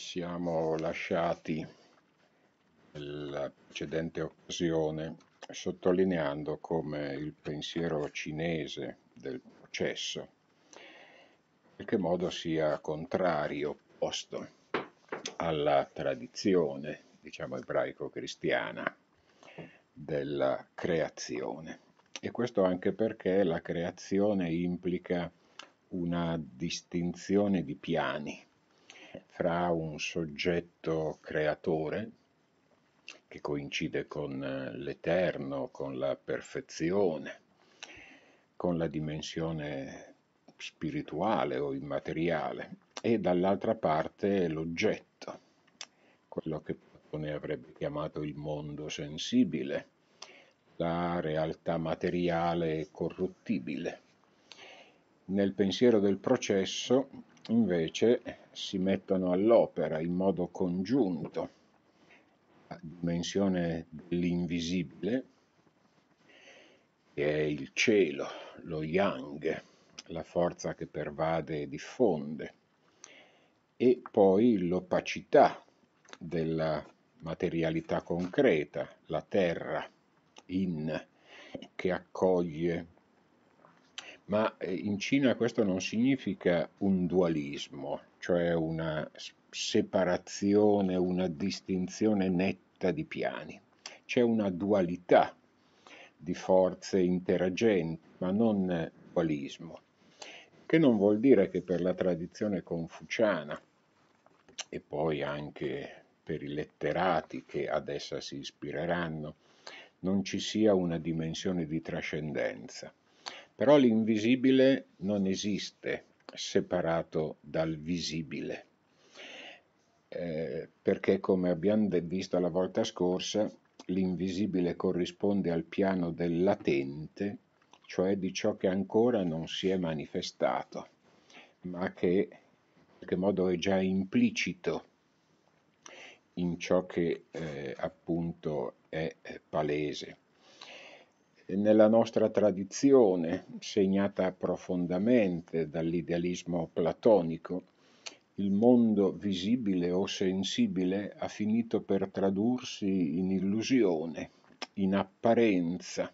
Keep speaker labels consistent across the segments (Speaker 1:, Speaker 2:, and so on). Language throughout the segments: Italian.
Speaker 1: siamo lasciati nella precedente occasione sottolineando come il pensiero cinese del processo in qualche modo sia contrario, opposto alla tradizione, diciamo ebraico-cristiana, della creazione. E questo anche perché la creazione implica una distinzione di piani fra un soggetto creatore che coincide con eh, l'eterno, con la perfezione, con la dimensione spirituale o immateriale e dall'altra parte l'oggetto, quello che Platone avrebbe chiamato il mondo sensibile, la realtà materiale e corruttibile. Nel pensiero del processo, invece, si mettono all'opera in modo congiunto la dimensione dell'invisibile, che è il cielo, lo yang, la forza che pervade e diffonde, e poi l'opacità della materialità concreta, la terra, in, che accoglie ma eh, in Cina questo non significa un dualismo, cioè una separazione, una distinzione netta di piani. C'è una dualità di forze interagenti, ma non dualismo, che non vuol dire che per la tradizione confuciana e poi anche per i letterati che ad essa si ispireranno, non ci sia una dimensione di trascendenza però l'invisibile non esiste separato dal visibile, eh, perché come abbiamo visto la volta scorsa, l'invisibile corrisponde al piano del latente, cioè di ciò che ancora non si è manifestato, ma che in qualche modo è già implicito in ciò che eh, appunto è eh, palese nella nostra tradizione, segnata profondamente dall'idealismo platonico, il mondo visibile o sensibile ha finito per tradursi in illusione, in apparenza.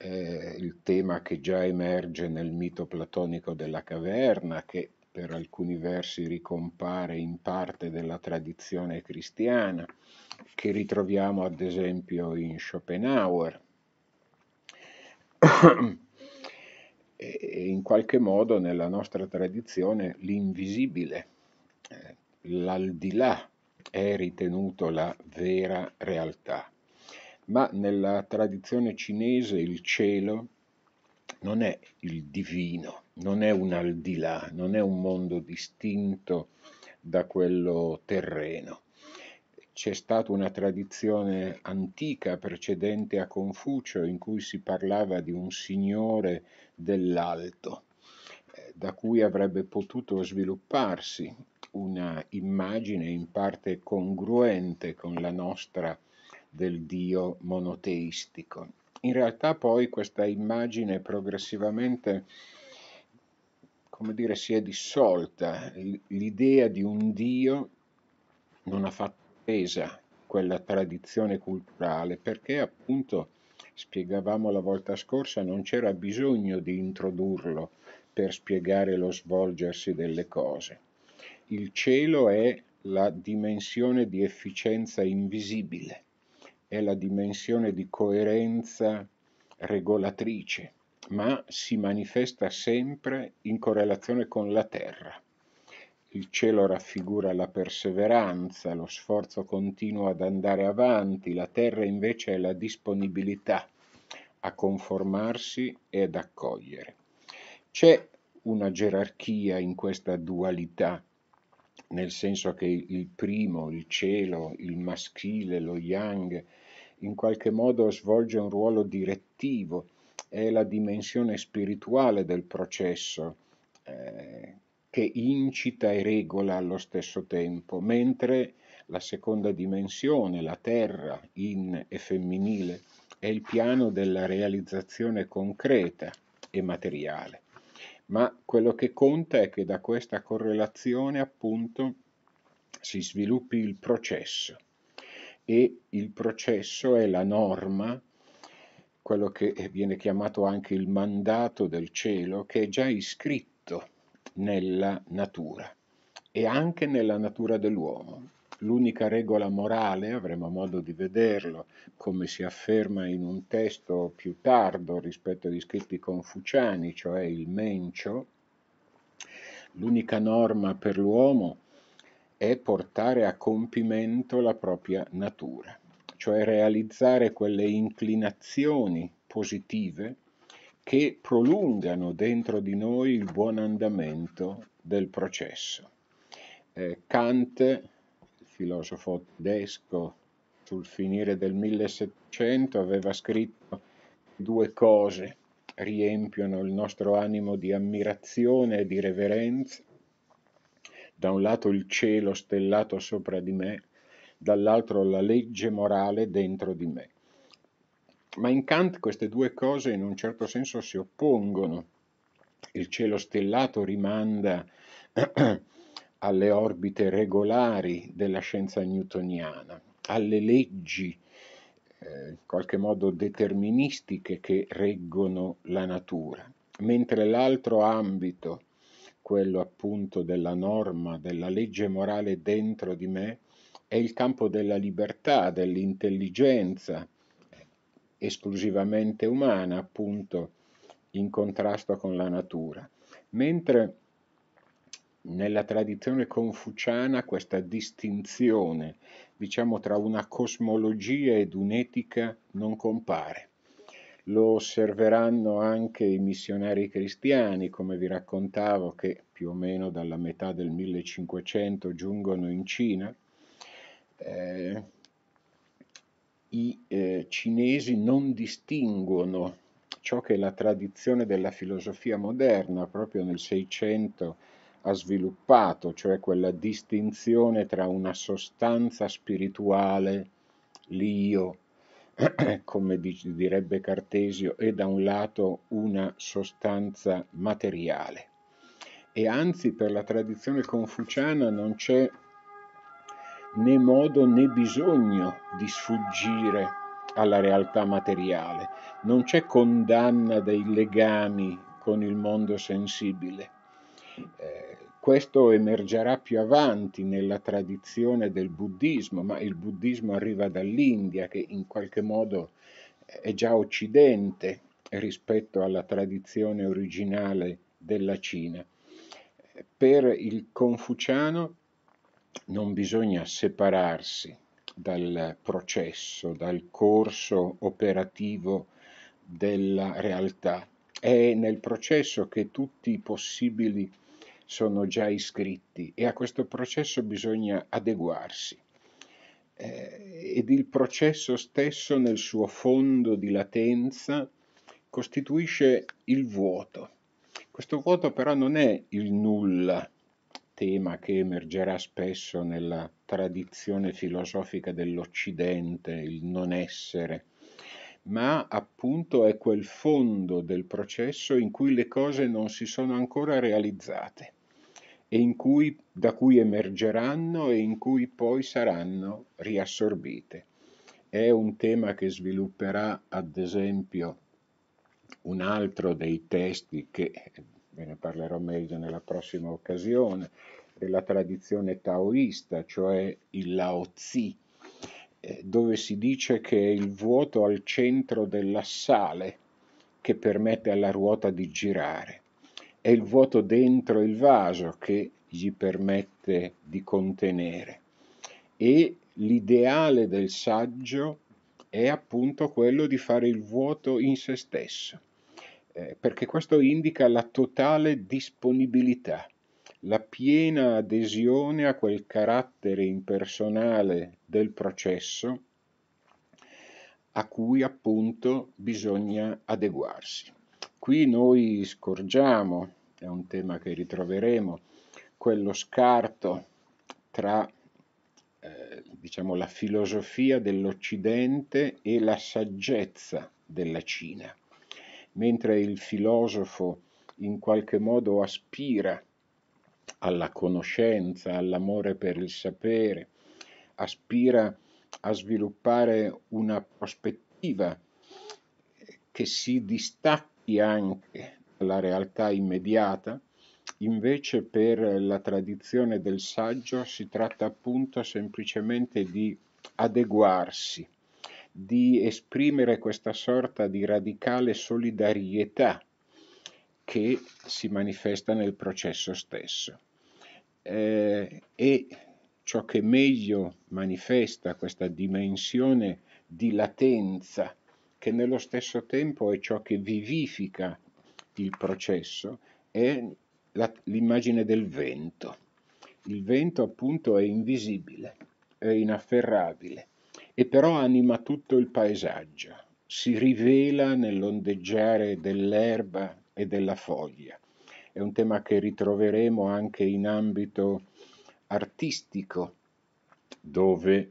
Speaker 1: Eh, il tema che già emerge nel mito platonico della caverna, che per alcuni versi ricompare in parte della tradizione cristiana, che ritroviamo ad esempio in Schopenhauer e in qualche modo nella nostra tradizione l'invisibile, eh, l'aldilà è ritenuto la vera realtà, ma nella tradizione cinese il cielo non è il divino, non è un al di là, non è un mondo distinto da quello terreno c'è stata una tradizione antica precedente a Confucio in cui si parlava di un signore dell'alto, eh, da cui avrebbe potuto svilupparsi una immagine in parte congruente con la nostra del Dio monoteistico. In realtà poi questa immagine progressivamente come dire, si è dissolta, l'idea di un Dio non ha fatto presa quella tradizione culturale perché appunto spiegavamo la volta scorsa non c'era bisogno di introdurlo per spiegare lo svolgersi delle cose. Il cielo è la dimensione di efficienza invisibile, è la dimensione di coerenza regolatrice, ma si manifesta sempre in correlazione con la terra il cielo raffigura la perseveranza, lo sforzo continuo ad andare avanti, la terra invece è la disponibilità a conformarsi e ad accogliere. C'è una gerarchia in questa dualità, nel senso che il primo, il cielo, il maschile, lo yang, in qualche modo svolge un ruolo direttivo, è la dimensione spirituale del processo eh, che incita e regola allo stesso tempo, mentre la seconda dimensione, la terra in e femminile, è il piano della realizzazione concreta e materiale. Ma quello che conta è che da questa correlazione appunto si sviluppi il processo e il processo è la norma, quello che viene chiamato anche il mandato del cielo, che è già iscritto nella natura e anche nella natura dell'uomo. L'unica regola morale, avremo modo di vederlo, come si afferma in un testo più tardo rispetto agli scritti confuciani, cioè il mencio, l'unica norma per l'uomo è portare a compimento la propria natura, cioè realizzare quelle inclinazioni positive che prolungano dentro di noi il buon andamento del processo. Eh, Kant, filosofo tedesco, sul finire del 1700 aveva scritto due cose riempiono il nostro animo di ammirazione e di reverenza. Da un lato il cielo stellato sopra di me, dall'altro la legge morale dentro di me. Ma in Kant queste due cose in un certo senso si oppongono. Il cielo stellato rimanda alle orbite regolari della scienza newtoniana, alle leggi eh, in qualche modo deterministiche che reggono la natura, mentre l'altro ambito, quello appunto della norma, della legge morale dentro di me, è il campo della libertà, dell'intelligenza, esclusivamente umana, appunto in contrasto con la natura, mentre nella tradizione confuciana questa distinzione, diciamo, tra una cosmologia ed un'etica non compare. Lo osserveranno anche i missionari cristiani, come vi raccontavo, che più o meno dalla metà del 1500 giungono in Cina. Eh, i eh, cinesi non distinguono ciò che la tradizione della filosofia moderna proprio nel Seicento ha sviluppato, cioè quella distinzione tra una sostanza spirituale, l'io, come direbbe Cartesio, e da un lato una sostanza materiale. E anzi per la tradizione confuciana non c'è né modo né bisogno di sfuggire alla realtà materiale, non c'è condanna dei legami con il mondo sensibile. Eh, questo emergerà più avanti nella tradizione del buddismo, ma il buddismo arriva dall'India che in qualche modo è già occidente rispetto alla tradizione originale della Cina. Per il confuciano non bisogna separarsi dal processo, dal corso operativo della realtà. È nel processo che tutti i possibili sono già iscritti e a questo processo bisogna adeguarsi. Eh, ed il processo stesso nel suo fondo di latenza costituisce il vuoto. Questo vuoto però non è il nulla, tema che emergerà spesso nella tradizione filosofica dell'Occidente, il non essere, ma appunto è quel fondo del processo in cui le cose non si sono ancora realizzate e cui, da cui emergeranno e in cui poi saranno riassorbite. È un tema che svilupperà ad esempio un altro dei testi che ve ne parlerò meglio nella prossima occasione, della tradizione taoista, cioè il Lao Tzu, eh, dove si dice che è il vuoto al centro dell'assale che permette alla ruota di girare, è il vuoto dentro il vaso che gli permette di contenere e l'ideale del saggio è appunto quello di fare il vuoto in se stesso eh, perché questo indica la totale disponibilità, la piena adesione a quel carattere impersonale del processo a cui appunto bisogna adeguarsi. Qui noi scorgiamo, è un tema che ritroveremo, quello scarto tra eh, diciamo, la filosofia dell'Occidente e la saggezza della Cina mentre il filosofo in qualche modo aspira alla conoscenza, all'amore per il sapere, aspira a sviluppare una prospettiva che si distacchi anche dalla realtà immediata, invece per la tradizione del saggio si tratta appunto semplicemente di adeguarsi di esprimere questa sorta di radicale solidarietà che si manifesta nel processo stesso. Eh, e ciò che meglio manifesta questa dimensione di latenza, che nello stesso tempo è ciò che vivifica il processo, è la, l'immagine del vento. Il vento appunto è invisibile, è inafferrabile, e però anima tutto il paesaggio, si rivela nell'ondeggiare dell'erba e della foglia. È un tema che ritroveremo anche in ambito artistico, dove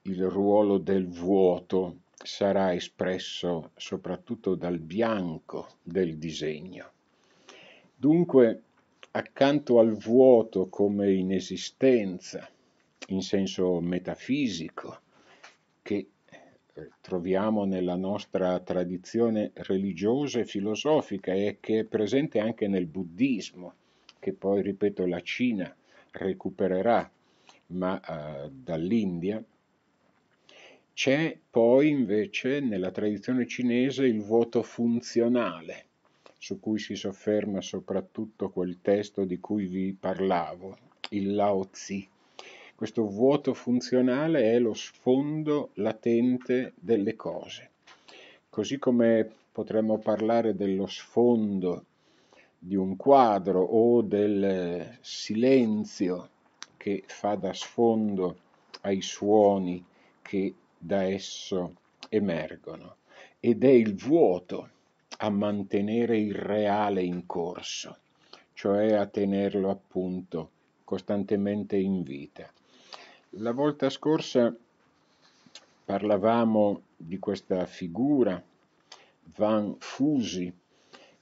Speaker 1: il ruolo del vuoto sarà espresso soprattutto dal bianco del disegno. Dunque, accanto al vuoto come inesistenza, in senso metafisico, che eh, troviamo nella nostra tradizione religiosa e filosofica e che è presente anche nel buddismo, che poi, ripeto, la Cina recupererà, ma eh, dall'India. C'è poi invece nella tradizione cinese il vuoto funzionale, su cui si sofferma soprattutto quel testo di cui vi parlavo, il Lao Tzu questo vuoto funzionale è lo sfondo latente delle cose. Così come potremmo parlare dello sfondo di un quadro o del silenzio che fa da sfondo ai suoni che da esso emergono ed è il vuoto a mantenere il reale in corso, cioè a tenerlo appunto costantemente in vita. La volta scorsa parlavamo di questa figura, Van Fusi,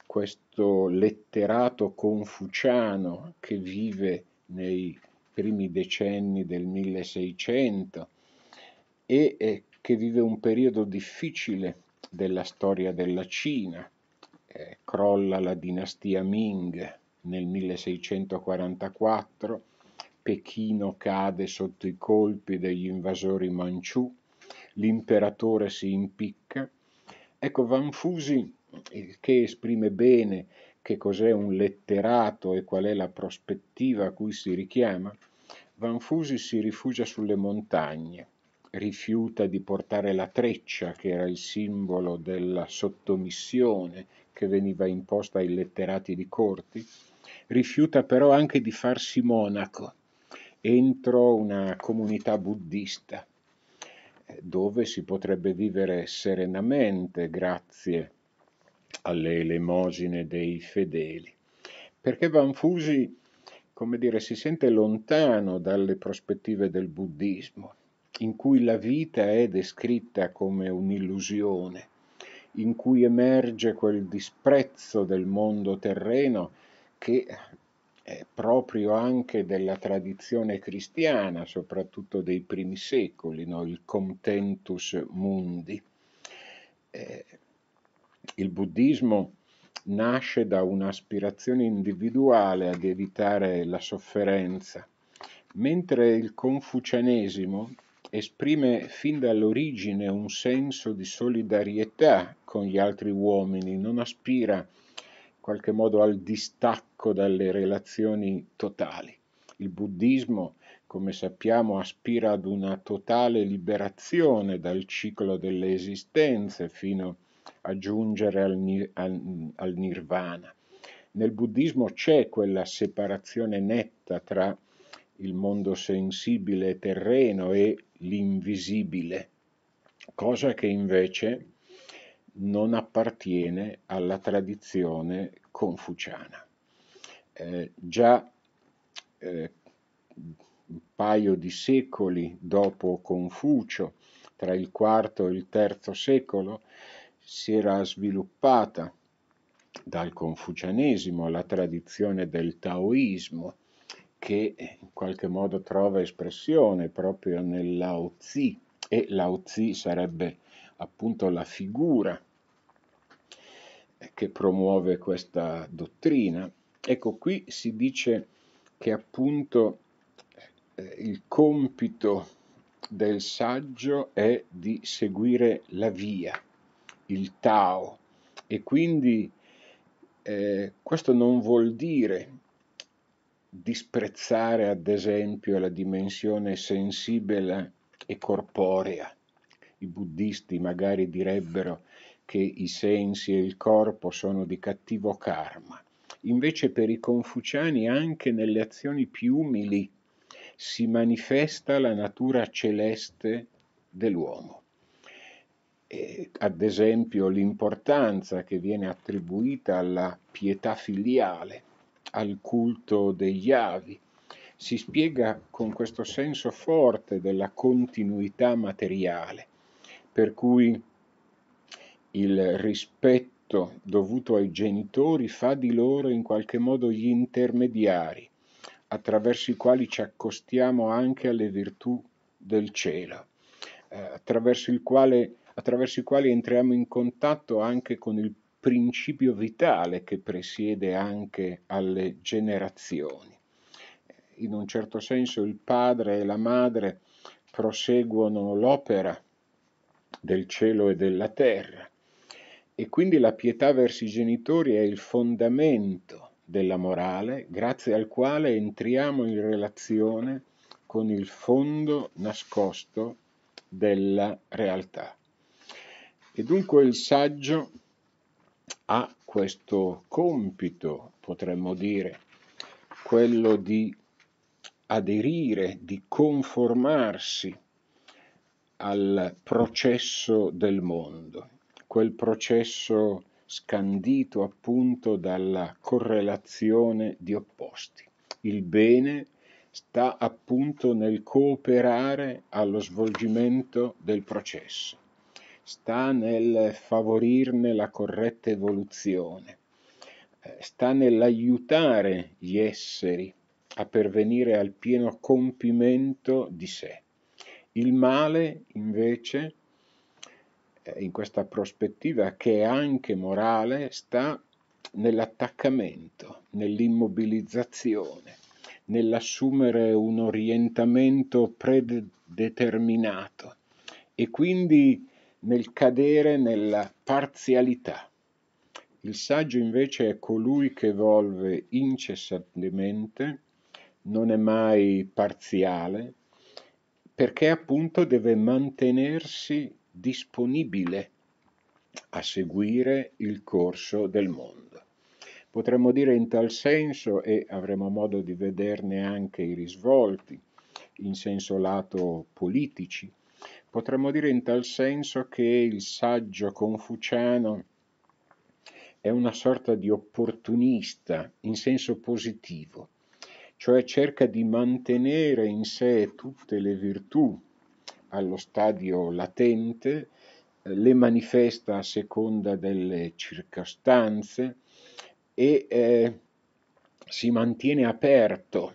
Speaker 1: questo letterato confuciano che vive nei primi decenni del 1600 e che vive un periodo difficile della storia della Cina. Eh, crolla la dinastia Ming nel 1644 Pechino cade sotto i colpi degli invasori manciù, l'imperatore si impicca. Ecco, Vanfusi, che esprime bene che cos'è un letterato e qual è la prospettiva a cui si richiama, Vanfusi si rifugia sulle montagne, rifiuta di portare la treccia, che era il simbolo della sottomissione che veniva imposta ai letterati di corti, rifiuta però anche di farsi monaco entro una comunità buddista eh, dove si potrebbe vivere serenamente grazie alle elemosine dei fedeli. Perché Vanfusi, come dire, si sente lontano dalle prospettive del buddismo, in cui la vita è descritta come un'illusione, in cui emerge quel disprezzo del mondo terreno che proprio anche della tradizione cristiana, soprattutto dei primi secoli, no? il contentus mundi. Eh, il buddismo nasce da un'aspirazione individuale ad evitare la sofferenza, mentre il confucianesimo esprime fin dall'origine un senso di solidarietà con gli altri uomini, non aspira in qualche modo al distacco stacco dalle relazioni totali. Il buddismo, come sappiamo, aspira ad una totale liberazione dal ciclo delle esistenze fino a giungere al, al, al nirvana. Nel buddismo c'è quella separazione netta tra il mondo sensibile terreno e l'invisibile, cosa che invece non appartiene alla tradizione confuciana. Eh, già eh, un paio di secoli dopo Confucio, tra il IV e il III secolo, si era sviluppata dal confucianesimo la tradizione del taoismo, che in qualche modo trova espressione proprio nel Lao Tzu, e Lao Tzu sarebbe appunto la figura che promuove questa dottrina Ecco, qui si dice che appunto eh, il compito del saggio è di seguire la via, il Tao, e quindi eh, questo non vuol dire disprezzare ad esempio la dimensione sensibile e corporea. I buddhisti magari direbbero che i sensi e il corpo sono di cattivo karma, Invece per i confuciani anche nelle azioni più umili si manifesta la natura celeste dell'uomo. Eh, ad esempio l'importanza che viene attribuita alla pietà filiale, al culto degli avi, si spiega con questo senso forte della continuità materiale, per cui il rispetto affetto dovuto ai genitori fa di loro in qualche modo gli intermediari, attraverso i quali ci accostiamo anche alle virtù del cielo, eh, attraverso, quale, attraverso i quali entriamo in contatto anche con il principio vitale che presiede anche alle generazioni. In un certo senso il padre e la madre proseguono l'opera del cielo e della terra e quindi la pietà verso i genitori è il fondamento della morale grazie al quale entriamo in relazione con il fondo nascosto della realtà. E dunque il saggio ha questo compito, potremmo dire, quello di aderire, di conformarsi al processo del mondo quel processo scandito appunto dalla correlazione di opposti. Il bene sta appunto nel cooperare allo svolgimento del processo, sta nel favorirne la corretta evoluzione, eh, sta nell'aiutare gli esseri a pervenire al pieno compimento di sé. Il male, invece, eh, in questa prospettiva che è anche morale sta nell'attaccamento, nell'immobilizzazione, nell'assumere un orientamento predeterminato e quindi nel cadere nella parzialità. Il saggio invece è colui che evolve incessantemente, non è mai parziale, perché appunto deve mantenersi disponibile a seguire il corso del mondo. Potremmo dire in tal senso, e avremo modo di vederne anche i risvolti in senso lato politici, potremmo dire in tal senso che il saggio confuciano è una sorta di opportunista in senso positivo, cioè cerca di mantenere in sé tutte le virtù allo stadio latente, eh, le manifesta a seconda delle circostanze e eh, si mantiene aperto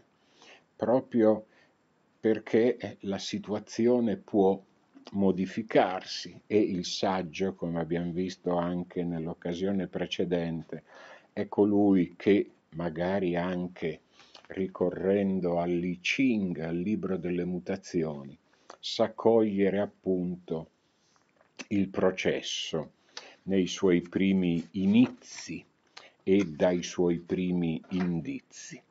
Speaker 1: proprio perché eh, la situazione può modificarsi e il saggio, come abbiamo visto anche nell'occasione precedente, è colui ecco che magari anche ricorrendo all'I Ching, al libro delle mutazioni, s'accogliere appunto il processo nei suoi primi inizi e dai suoi primi indizi.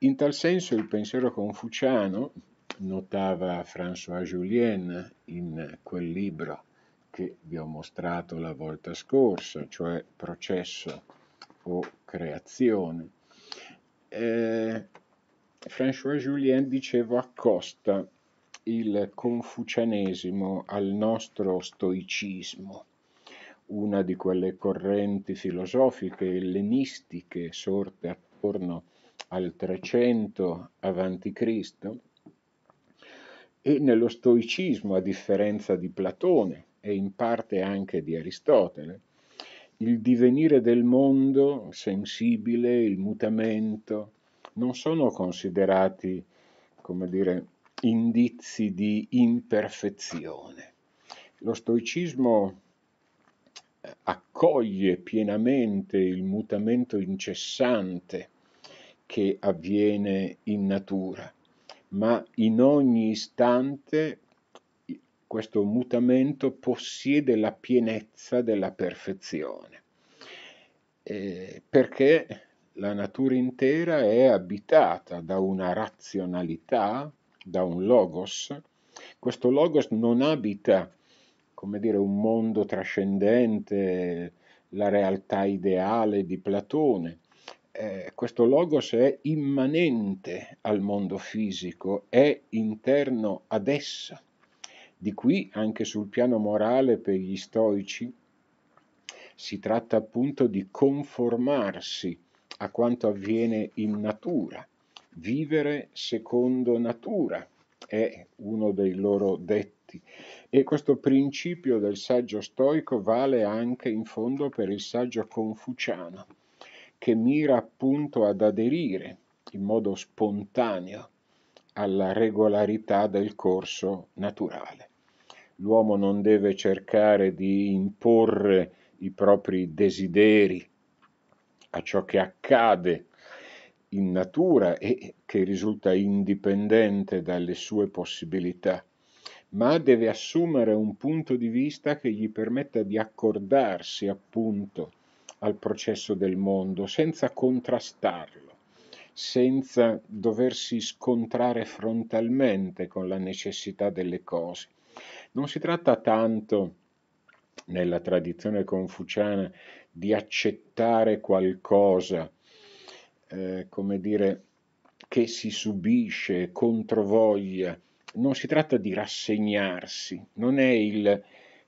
Speaker 1: In tal senso il pensiero confuciano, notava François Julien in quel libro che vi ho mostrato la volta scorsa, cioè processo o creazione, eh, François Julien, dicevo, accosta il confucianesimo al nostro stoicismo, una di quelle correnti filosofiche ellenistiche sorte attorno al 300 a.C. E nello stoicismo, a differenza di Platone e in parte anche di Aristotele, il divenire del mondo sensibile, il mutamento, non sono considerati, come dire, indizi di imperfezione. Lo stoicismo eh, accoglie pienamente il mutamento incessante che avviene in natura, ma in ogni istante questo mutamento possiede la pienezza della perfezione, eh, perché la natura intera è abitata da una razionalità da un logos, questo logos non abita, come dire, un mondo trascendente, la realtà ideale di Platone. Eh, questo logos è immanente al mondo fisico, è interno ad essa. Di qui anche sul piano morale per gli stoici si tratta appunto di conformarsi a quanto avviene in natura vivere secondo natura, è uno dei loro detti. E questo principio del saggio stoico vale anche in fondo per il saggio confuciano, che mira appunto ad aderire in modo spontaneo alla regolarità del corso naturale. L'uomo non deve cercare di imporre i propri desideri a ciò che accade in natura e che risulta indipendente dalle sue possibilità, ma deve assumere un punto di vista che gli permetta di accordarsi appunto al processo del mondo senza contrastarlo, senza doversi scontrare frontalmente con la necessità delle cose. Non si tratta tanto nella tradizione confuciana di accettare qualcosa eh, come dire, che si subisce, controvoglia. Non si tratta di rassegnarsi, non è il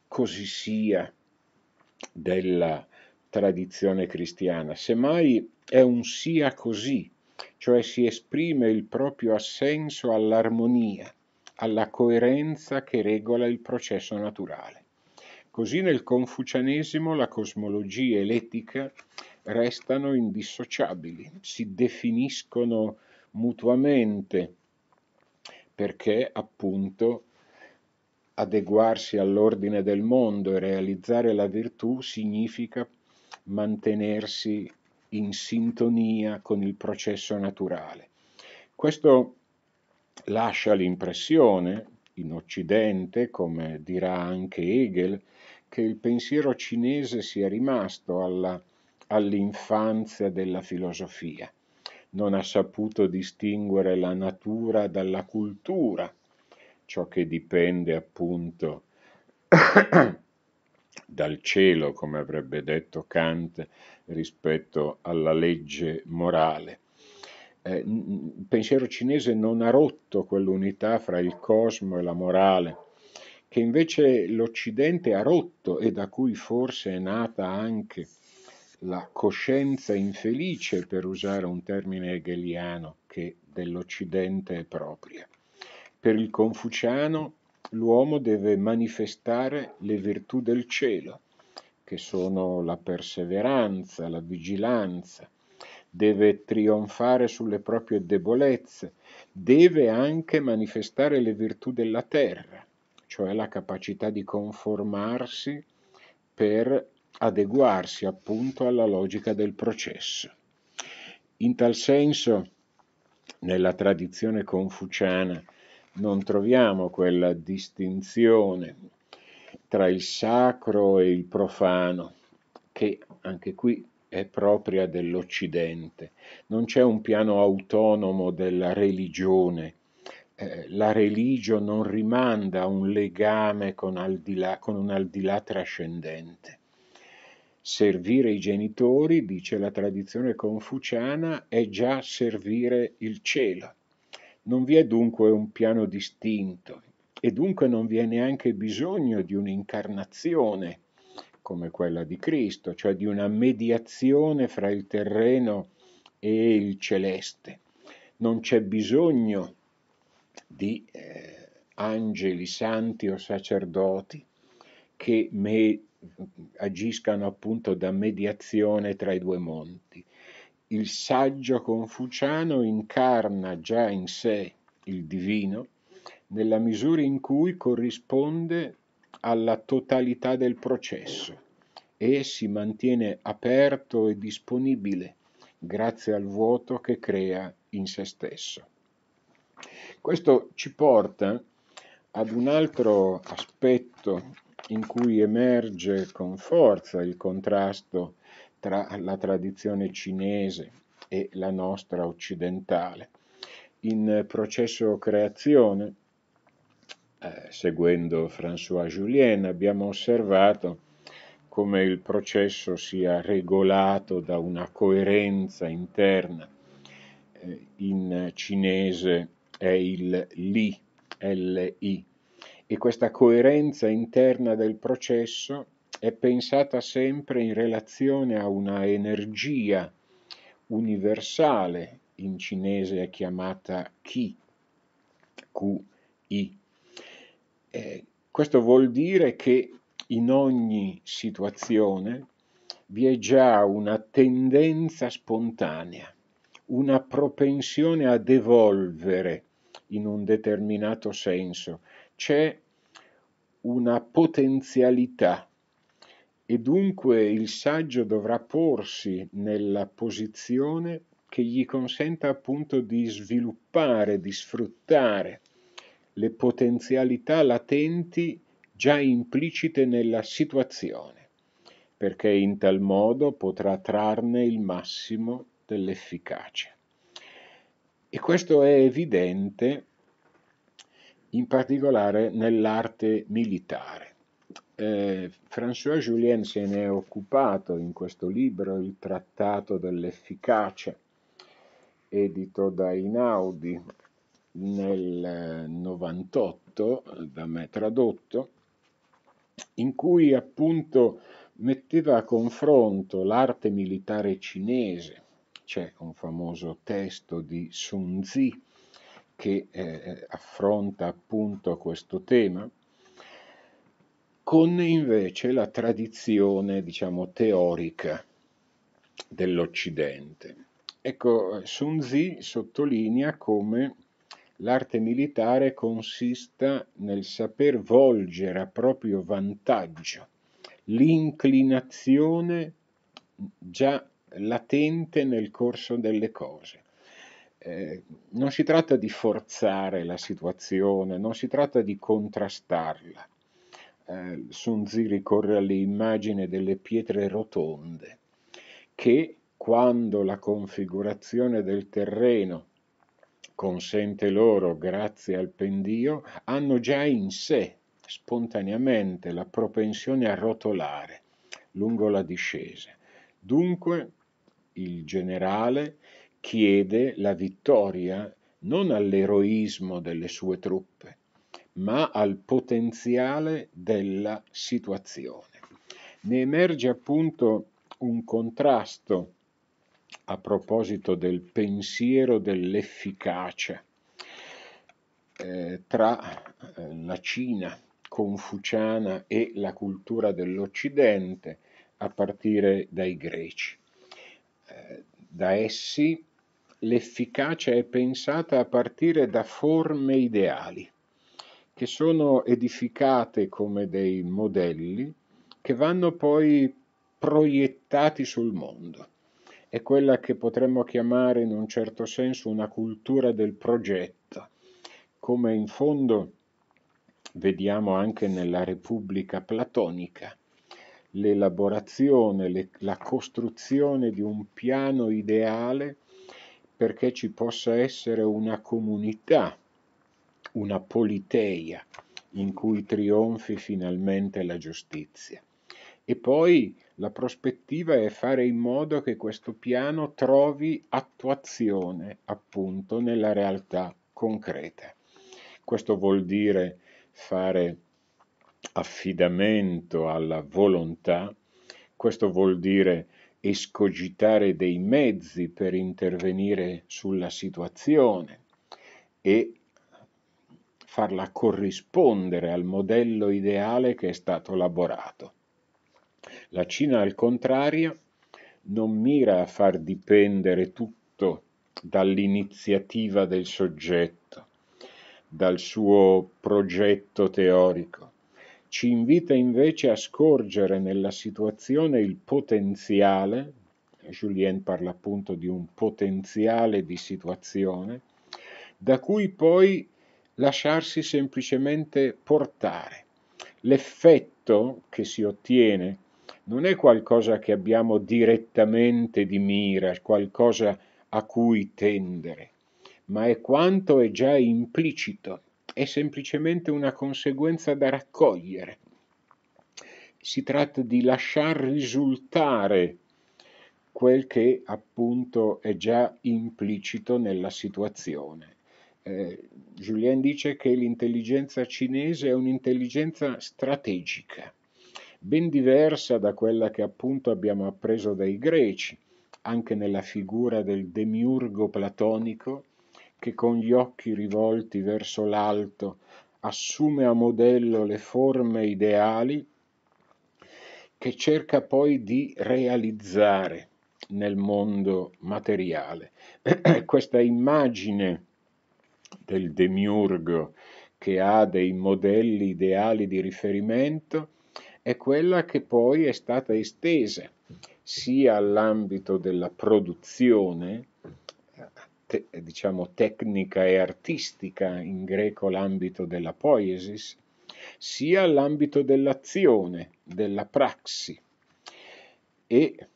Speaker 1: così sia della tradizione cristiana, semmai è un sia così, cioè si esprime il proprio assenso all'armonia, alla coerenza che regola il processo naturale. Così nel confucianesimo la cosmologia e l'etica restano indissociabili, si definiscono mutuamente perché appunto adeguarsi all'ordine del mondo e realizzare la virtù significa mantenersi in sintonia con il processo naturale. Questo lascia l'impressione, in Occidente, come dirà anche Hegel, che il pensiero cinese sia rimasto alla, all'infanzia della filosofia, non ha saputo distinguere la natura dalla cultura, ciò che dipende appunto dal cielo, come avrebbe detto Kant, rispetto alla legge morale. Eh, il pensiero cinese non ha rotto quell'unità fra il cosmo e la morale che invece l'Occidente ha rotto e da cui forse è nata anche la coscienza infelice, per usare un termine hegeliano, che dell'Occidente è propria. Per il confuciano l'uomo deve manifestare le virtù del cielo, che sono la perseveranza, la vigilanza, deve trionfare sulle proprie debolezze, deve anche manifestare le virtù della terra, cioè la capacità di conformarsi per adeguarsi appunto alla logica del processo. In tal senso, nella tradizione confuciana non troviamo quella distinzione tra il sacro e il profano, che anche qui è propria dell'Occidente. Non c'è un piano autonomo della religione eh, la religio non rimanda a un legame con, al di là, con un al di là trascendente. Servire i genitori, dice la tradizione confuciana, è già servire il cielo. Non vi è dunque un piano distinto e dunque non vi è neanche bisogno di un'incarnazione come quella di Cristo, cioè di una mediazione fra il terreno e il celeste. Non c'è bisogno di eh, angeli, santi o sacerdoti che me, agiscano appunto da mediazione tra i due monti. Il saggio confuciano incarna già in sé il divino nella misura in cui corrisponde alla totalità del processo e si mantiene aperto e disponibile grazie al vuoto che crea in se stesso. Questo ci porta ad un altro aspetto in cui emerge con forza il contrasto tra la tradizione cinese e la nostra occidentale. In processo creazione, eh, seguendo François Julien, abbiamo osservato come il processo sia regolato da una coerenza interna. Eh, in cinese è il LI, LI. E questa coerenza interna del processo è pensata sempre in relazione a una energia universale, in cinese è chiamata Qi, Qi. Eh, questo vuol dire che in ogni situazione vi è già una tendenza spontanea, una propensione ad evolvere in un determinato senso, c'è una potenzialità e dunque il saggio dovrà porsi nella posizione che gli consenta appunto di sviluppare, di sfruttare le potenzialità latenti già implicite nella situazione, perché in tal modo potrà trarne il massimo dell'efficacia. E questo è evidente in particolare nell'arte militare. Eh, François Julien se ne è occupato in questo libro, il Trattato dell'efficacia, edito da Inaudi nel 98, eh, da me tradotto, in cui appunto metteva a confronto l'arte militare cinese c'è un famoso testo di Sun Tzu che eh, affronta appunto questo tema, con invece la tradizione, diciamo, teorica dell'Occidente. Ecco, Sun Tzu sottolinea come l'arte militare consista nel saper volgere a proprio vantaggio l'inclinazione già latente nel corso delle cose. Eh, non si tratta di forzare la situazione, non si tratta di contrastarla. Eh, Sun Tzu ricorre all'immagine delle pietre rotonde che quando la configurazione del terreno consente loro, grazie al pendio, hanno già in sé spontaneamente la propensione a rotolare lungo la discesa. Dunque il generale chiede la vittoria non all'eroismo delle sue truppe, ma al potenziale della situazione. Ne emerge appunto un contrasto a proposito del pensiero dell'efficacia eh, tra eh, la Cina confuciana e la cultura dell'Occidente a partire dai greci. Da essi l'efficacia è pensata a partire da forme ideali, che sono edificate come dei modelli che vanno poi proiettati sul mondo. È quella che potremmo chiamare in un certo senso una cultura del progetto, come in fondo vediamo anche nella Repubblica platonica l'elaborazione, le, la costruzione di un piano ideale perché ci possa essere una comunità, una politeia in cui trionfi finalmente la giustizia. E poi la prospettiva è fare in modo che questo piano trovi attuazione appunto nella realtà concreta. Questo vuol dire fare affidamento alla volontà, questo vuol dire escogitare dei mezzi per intervenire sulla situazione e farla corrispondere al modello ideale che è stato elaborato. La Cina, al contrario, non mira a far dipendere tutto dall'iniziativa del soggetto, dal suo progetto teorico, ci invita invece a scorgere nella situazione il potenziale, Julien parla appunto di un potenziale di situazione, da cui poi lasciarsi semplicemente portare. L'effetto che si ottiene non è qualcosa che abbiamo direttamente di mira, qualcosa a cui tendere, ma è quanto è già implicito è semplicemente una conseguenza da raccogliere. Si tratta di lasciar risultare quel che appunto è già implicito nella situazione. Eh, Julien dice che l'intelligenza cinese è un'intelligenza strategica, ben diversa da quella che appunto abbiamo appreso dai greci, anche nella figura del demiurgo platonico che con gli occhi rivolti verso l'alto assume a modello le forme ideali che cerca poi di realizzare nel mondo materiale. Questa immagine del demiurgo che ha dei modelli ideali di riferimento è quella che poi è stata estesa sia all'ambito della produzione te, diciamo, tecnica e artistica, in greco l'ambito della poiesis, sia l'ambito dell'azione, della praxi e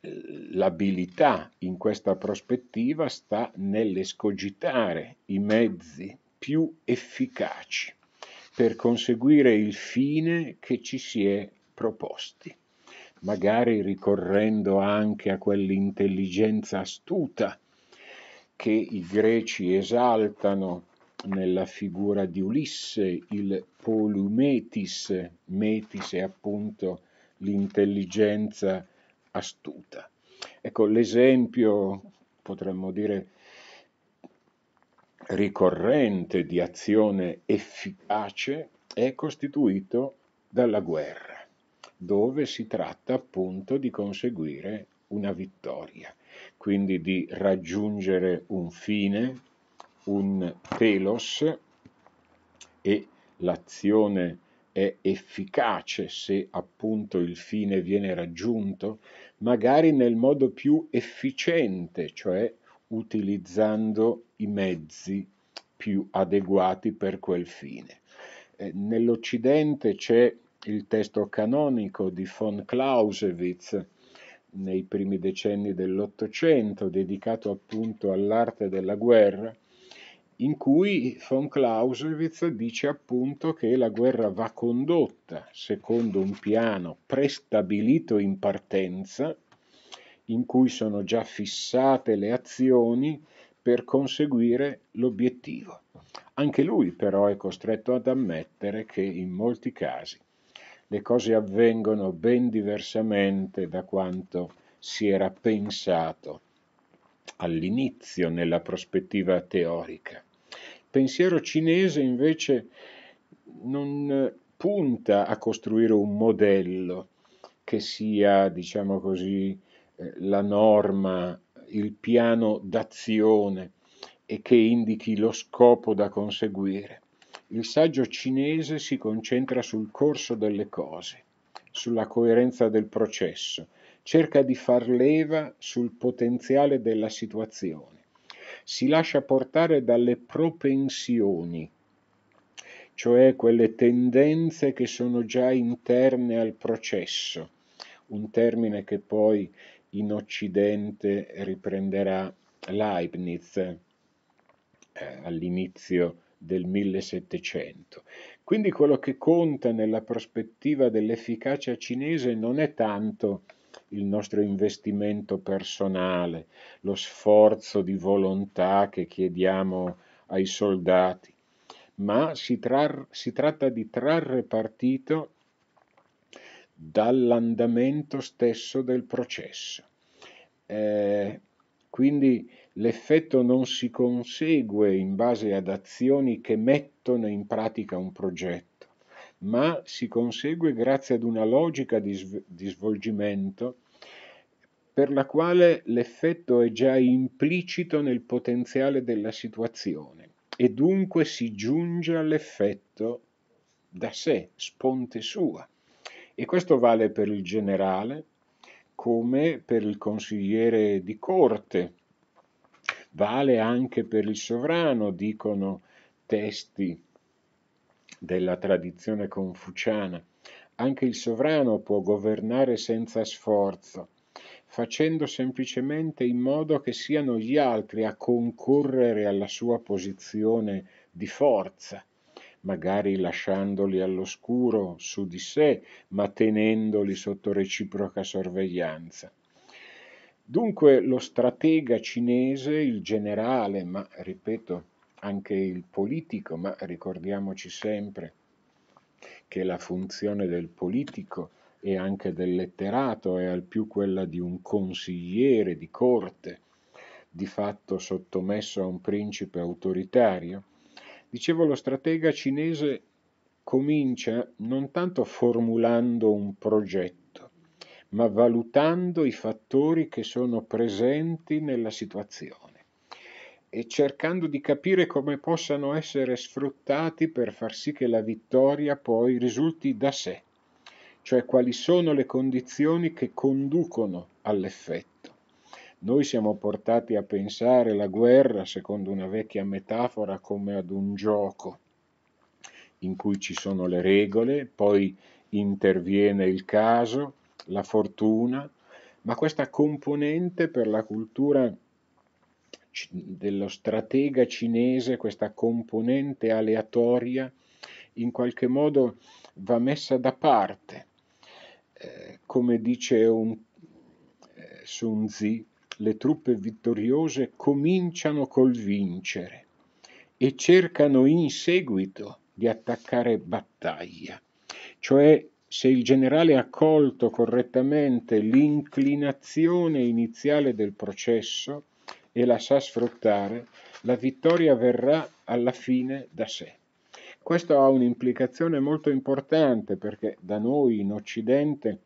Speaker 1: l'abilità in questa prospettiva sta nell'escogitare i mezzi più efficaci per conseguire il fine che ci si è proposti, magari ricorrendo anche a quell'intelligenza astuta che i greci esaltano nella figura di Ulisse, il Polumetis, Metis è appunto l'intelligenza astuta. Ecco, l'esempio, potremmo dire, ricorrente di azione efficace è costituito dalla guerra, dove si tratta appunto di conseguire una vittoria quindi di raggiungere un fine, un telos e l'azione è efficace se appunto il fine viene raggiunto, magari nel modo più efficiente, cioè utilizzando i mezzi più adeguati per quel fine. Eh, Nell'Occidente c'è il testo canonico di von Clausewitz nei primi decenni dell'Ottocento, dedicato appunto all'arte della guerra, in cui von Clausewitz dice appunto che la guerra va condotta secondo un piano prestabilito in partenza, in cui sono già fissate le azioni per conseguire l'obiettivo. Anche lui però è costretto ad ammettere che in molti casi le cose avvengono ben diversamente da quanto si era pensato all'inizio nella prospettiva teorica. Il pensiero cinese invece non eh, punta a costruire un modello che sia, diciamo così, eh, la norma, il piano d'azione e che indichi lo scopo da conseguire. Il saggio cinese si concentra sul corso delle cose, sulla coerenza del processo, cerca di far leva sul potenziale della situazione, si lascia portare dalle propensioni, cioè quelle tendenze che sono già interne al processo, un termine che poi in Occidente riprenderà Leibniz eh, all'inizio del 1700. Quindi quello che conta nella prospettiva dell'efficacia cinese non è tanto il nostro investimento personale, lo sforzo di volontà che chiediamo ai soldati, ma si, trar- si tratta di trarre partito dall'andamento stesso del processo. Eh, quindi l'effetto non si consegue in base ad azioni che mettono in pratica un progetto, ma si consegue grazie ad una logica di, di svolgimento per la quale l'effetto è già implicito nel potenziale della situazione e dunque si giunge all'effetto da sé, sponte sua. E questo vale per il generale come per il consigliere di corte, vale anche per il sovrano, dicono testi della tradizione confuciana. Anche il sovrano può governare senza sforzo, facendo semplicemente in modo che siano gli altri a concorrere alla sua posizione di forza, magari lasciandoli all'oscuro su di sé, ma tenendoli sotto reciproca sorveglianza. Dunque lo stratega cinese, il generale, ma ripeto anche il politico, ma ricordiamoci sempre che la funzione del politico e anche del letterato è al più quella di un consigliere di corte, di fatto sottomesso a un principe autoritario. Dicevo, lo stratega cinese comincia non tanto formulando un progetto, ma valutando i fattori che sono presenti nella situazione e cercando di capire come possano essere sfruttati per far sì che la vittoria poi risulti da sé, cioè quali sono le condizioni che conducono all'effetto. Noi siamo portati a pensare la guerra, secondo una vecchia metafora, come ad un gioco in cui ci sono le regole, poi interviene il caso, la fortuna, ma questa componente per la cultura dello stratega cinese, questa componente aleatoria, in qualche modo va messa da parte. Eh, come dice un, eh, Sun Tzu, le truppe vittoriose cominciano col vincere e cercano in seguito di attaccare battaglia, cioè se il generale ha colto correttamente l'inclinazione iniziale del processo e la sa sfruttare, la vittoria verrà alla fine da sé. Questo ha un'implicazione molto importante perché da noi in Occidente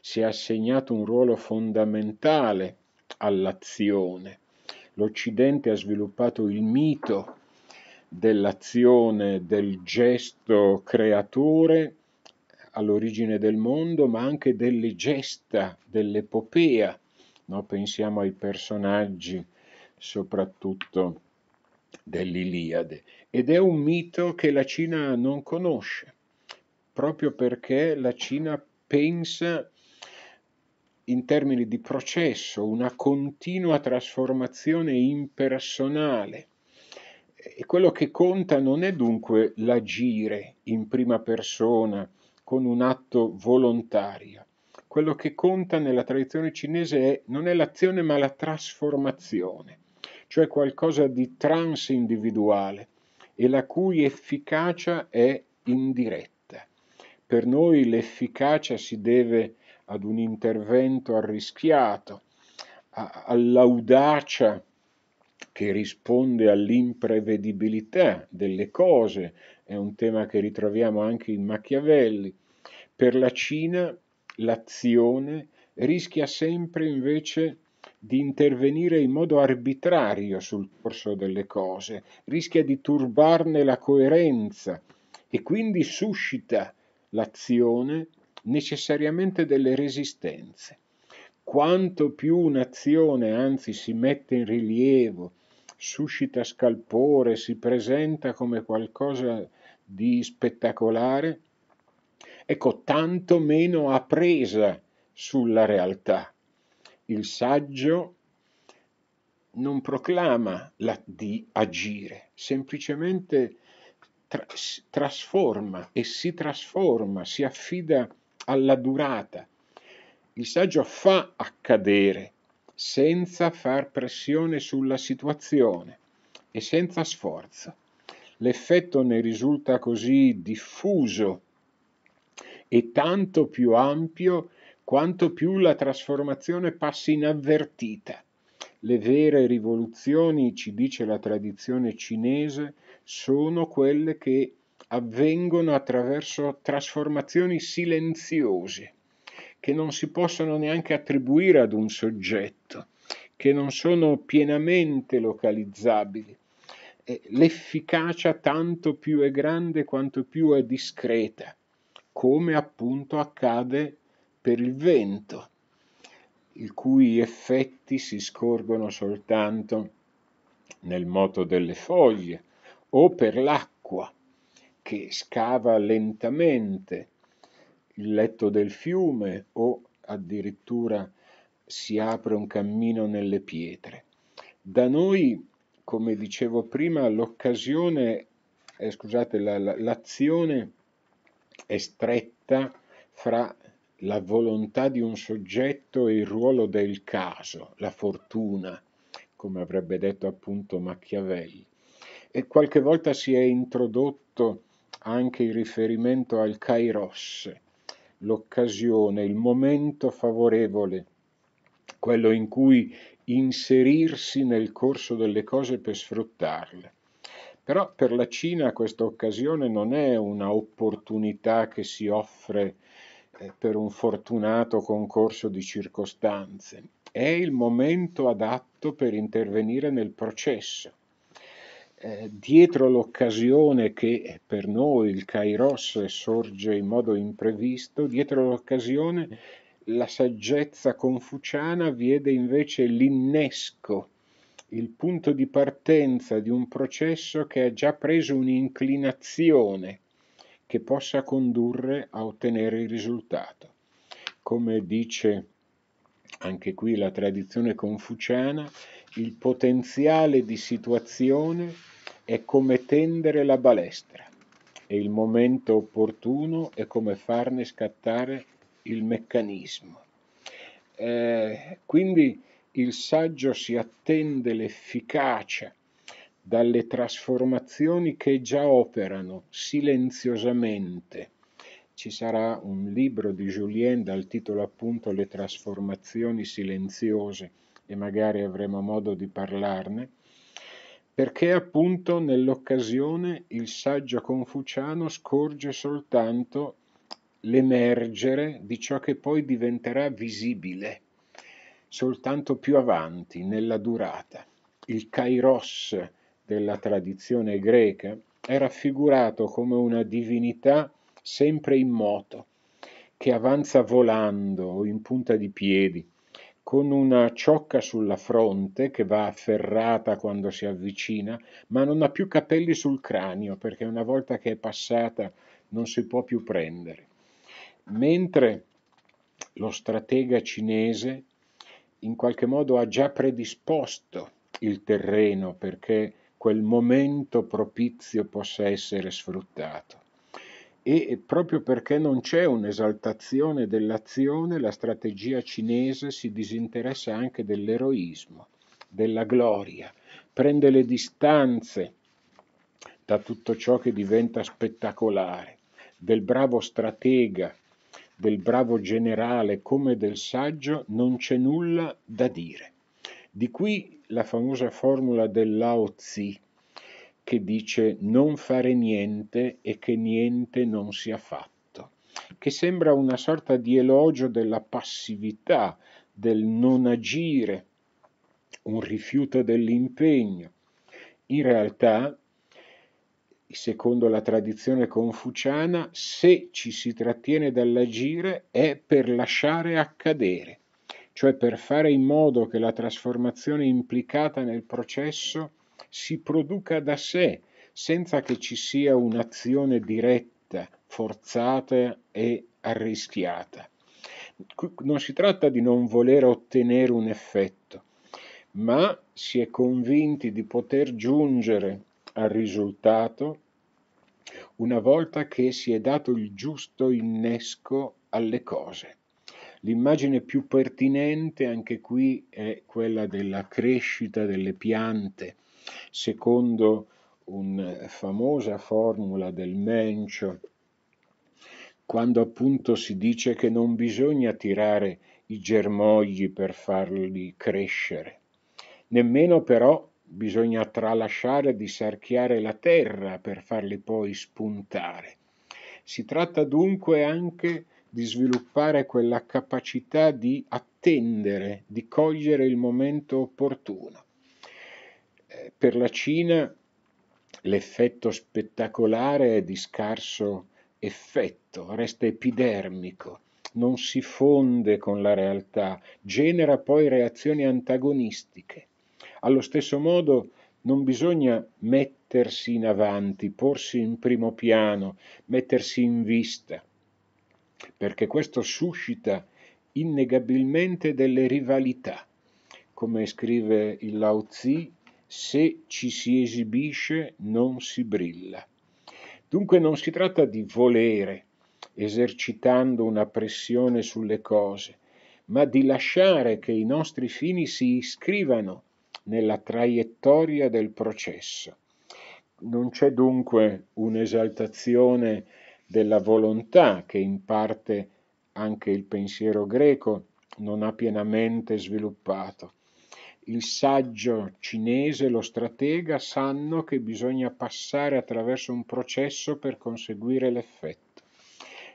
Speaker 1: si è assegnato un ruolo fondamentale all'azione. L'Occidente ha sviluppato il mito dell'azione, del gesto creatore all'origine del mondo, ma anche delle gesta, dell'epopea. No? Pensiamo ai personaggi, soprattutto dell'Iliade. Ed è un mito che la Cina non conosce, proprio perché la Cina pensa in termini di processo, una continua trasformazione impersonale. E quello che conta non è dunque l'agire in prima persona, con un atto volontario. Quello che conta nella tradizione cinese è, non è l'azione ma la trasformazione, cioè qualcosa di transindividuale e la cui efficacia è indiretta. Per noi l'efficacia si deve ad un intervento arrischiato, a, all'audacia che risponde all'imprevedibilità delle cose, è un tema che ritroviamo anche in Machiavelli. Per la Cina l'azione rischia sempre invece di intervenire in modo arbitrario sul corso delle cose, rischia di turbarne la coerenza e quindi suscita l'azione necessariamente delle resistenze. Quanto più un'azione anzi si mette in rilievo, suscita scalpore, si presenta come qualcosa di spettacolare, ecco, tanto meno ha presa sulla realtà. Il saggio non proclama la, di agire, semplicemente tra, trasforma e si trasforma, si affida alla durata. Il saggio fa accadere senza far pressione sulla situazione e senza sforzo l'effetto ne risulta così diffuso e tanto più ampio quanto più la trasformazione passi inavvertita. Le vere rivoluzioni, ci dice la tradizione cinese, sono quelle che avvengono attraverso trasformazioni silenziose, che non si possono neanche attribuire ad un soggetto, che non sono pienamente localizzabili, l'efficacia tanto più è grande quanto più è discreta, come appunto accade per il vento, i cui effetti si scorgono soltanto nel moto delle foglie, o per l'acqua che scava lentamente il letto del fiume o addirittura si apre un cammino nelle pietre. Da noi come dicevo prima, l'occasione, eh, scusate, la, la, l'azione è stretta fra la volontà di un soggetto e il ruolo del caso, la fortuna, come avrebbe detto appunto Machiavelli. E qualche volta si è introdotto anche il riferimento al Kairos, l'occasione, il momento favorevole, quello in cui inserirsi nel corso delle cose per sfruttarle. Però per la Cina questa occasione non è un'opportunità che si offre eh, per un fortunato concorso di circostanze, è il momento adatto per intervenire nel processo. Eh, dietro l'occasione che eh, per noi il Kairos sorge in modo imprevisto, dietro l'occasione la saggezza confuciana vede invece l'innesco, il punto di partenza di un processo che ha già preso un'inclinazione che possa condurre a ottenere il risultato. Come dice anche qui la tradizione confuciana, il potenziale di situazione è come tendere la balestra e il momento opportuno è come farne scattare il meccanismo. Eh, quindi il saggio si attende l'efficacia dalle trasformazioni che già operano silenziosamente. Ci sarà un libro di Julien dal titolo appunto Le trasformazioni silenziose e magari avremo modo di parlarne, perché appunto nell'occasione il saggio confuciano scorge soltanto l'emergere di ciò che poi diventerà visibile soltanto più avanti nella durata. Il kairos della tradizione greca è raffigurato come una divinità sempre in moto, che avanza volando o in punta di piedi, con una ciocca sulla fronte che va afferrata quando si avvicina, ma non ha più capelli sul cranio perché una volta che è passata non si può più prendere mentre lo stratega cinese in qualche modo ha già predisposto il terreno perché quel momento propizio possa essere sfruttato. E proprio perché non c'è un'esaltazione dell'azione, la strategia cinese si disinteressa anche dell'eroismo, della gloria, prende le distanze da tutto ciò che diventa spettacolare, del bravo stratega del bravo generale come del saggio non c'è nulla da dire. Di qui la famosa formula dell'Ao Lao Tzu che dice non fare niente e che niente non sia fatto, che sembra una sorta di elogio della passività, del non agire, un rifiuto dell'impegno. In realtà secondo la tradizione confuciana, se ci si trattiene dall'agire è per lasciare accadere, cioè per fare in modo che la trasformazione implicata nel processo si produca da sé, senza che ci sia un'azione diretta, forzata e arrischiata. Non si tratta di non voler ottenere un effetto, ma si è convinti di poter giungere al risultato una volta che si è dato il giusto innesco alle cose. L'immagine più pertinente anche qui è quella della crescita delle piante, secondo una famosa formula del Mencio, quando appunto si dice che non bisogna tirare i germogli per farli crescere, nemmeno però bisogna tralasciare di sarchiare la terra per farli poi spuntare. Si tratta dunque anche di sviluppare quella capacità di attendere, di cogliere il momento opportuno. Eh, per la Cina l'effetto spettacolare è di scarso effetto, resta epidermico, non si fonde con la realtà, genera poi reazioni antagonistiche allo stesso modo non bisogna mettersi in avanti, porsi in primo piano, mettersi in vista, perché questo suscita innegabilmente delle rivalità. Come scrive il Lao Tzu, se ci si esibisce non si brilla. Dunque non si tratta di volere, esercitando una pressione sulle cose, ma di lasciare che i nostri fini si iscrivano nella traiettoria del processo. Non c'è dunque un'esaltazione della volontà che in parte anche il pensiero greco non ha pienamente sviluppato. Il saggio cinese, lo stratega, sanno che bisogna passare attraverso un processo per conseguire l'effetto.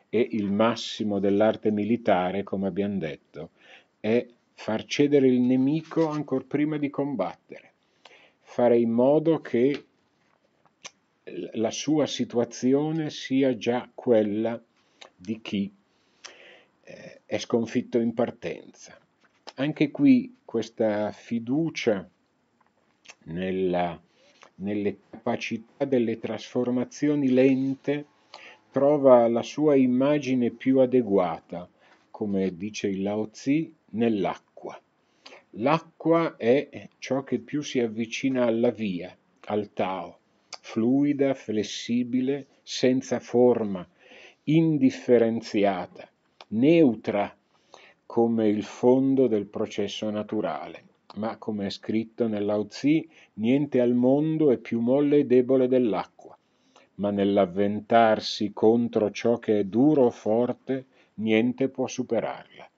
Speaker 1: E il massimo dell'arte militare, come abbiamo detto, è far cedere il nemico ancor prima di combattere, fare in modo che la sua situazione sia già quella di chi eh, è sconfitto in partenza. Anche qui questa fiducia nella, nelle capacità delle trasformazioni lente trova la sua immagine più adeguata, come dice il Lao Tzu, nell'acqua. L'acqua è ciò che più si avvicina alla via, al Tao, fluida, flessibile, senza forma, indifferenziata, neutra come il fondo del processo naturale. Ma come è scritto nell'Aozi, niente al mondo è più molle e debole dell'acqua. Ma nell'avventarsi contro ciò che è duro o forte, niente può superarla.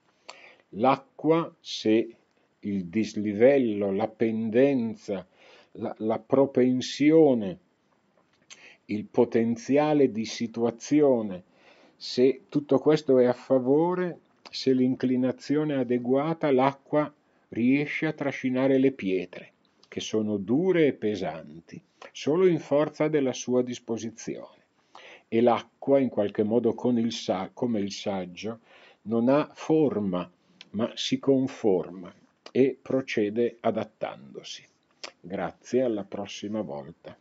Speaker 1: L'acqua acqua se il dislivello, la pendenza, la, la propensione, il potenziale di situazione, se tutto questo è a favore, se l'inclinazione è adeguata, l'acqua riesce a trascinare le pietre, che sono dure e pesanti, solo in forza della sua disposizione. E l'acqua, in qualche modo il sa- come il saggio, non ha forma, ma si conforma e procede adattandosi. Grazie, alla prossima volta.